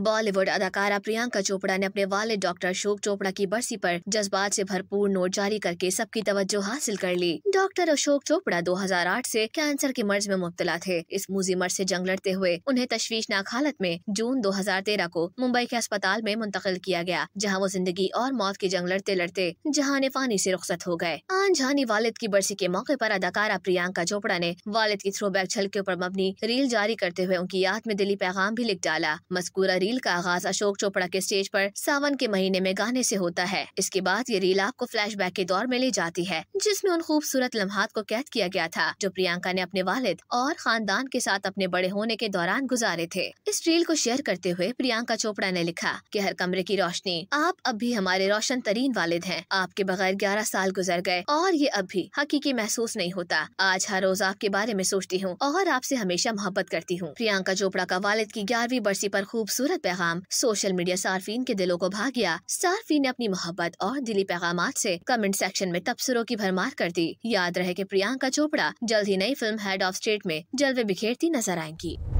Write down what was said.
बॉलीवुड अदाकारा प्रियंका चोपड़ा ने अपने वाले डॉक्टर अशोक चोपड़ा की बरसी पर जज्बात से भरपूर नोट जारी करके सबकी तवज्जो हासिल कर ली डॉक्टर अशोक चोपड़ा 2008 से कैंसर के मर्ज में मुब्तला थे इस मूजी मर्ज से जंग लड़ते हुए उन्हें तश्वीशनाक हालत में जून 2013 को मुंबई के अस्पताल में मुंतकिल किया गया जहाँ वो जिंदगी और मौत की जंग लड़ते लड़ते जहाने फानी ऐसी रुख्सत हो गए आन अनजानी वालिद की बरसी के मौके आरोप अदाकारा प्रियंका चोपड़ा ने वालिद की थ्रो बैक छलके आरोप मबनी रील जारी करते हुए उनकी याद में दिली पैगाम भी लिख डाला मस्कूरा रील का आगाज अशोक चोपड़ा के स्टेज पर सावन के महीने में गाने से होता है इसके बाद ये रील आपको फ्लैशबैक के दौर में ले जाती है जिसमें उन खूबसूरत लम्हात को कैद किया गया था जो प्रियंका ने अपने वालिद और खानदान के साथ अपने बड़े होने के दौरान गुजारे थे इस रील को शेयर करते हुए प्रियंका चोपड़ा ने लिखा की हर कमरे की रोशनी आप अब भी हमारे रोशन तरीन वालिद है आपके बगैर ग्यारह साल गुजर गए और ये अब भी हकीकी महसूस नहीं होता आज हर रोज आपके बारे में सोचती हूँ और आपसे हमेशा मोहब्बत करती हूँ प्रियंका चोपड़ा का वालिद की ग्यारहवीं बरसी आरोप खूबसूरत खूबसूरत पैगाम सोशल मीडिया सार्फिन के दिलों को भा गया सार्फिन ने अपनी मोहब्बत और दिली पैगाम से कमेंट सेक्शन में तबसरों की भरमार कर दी याद रहे की प्रियंका चोपड़ा जल्द ही नई फिल्म हेड ऑफ स्टेट में जलवे बिखेरती नजर आएंगी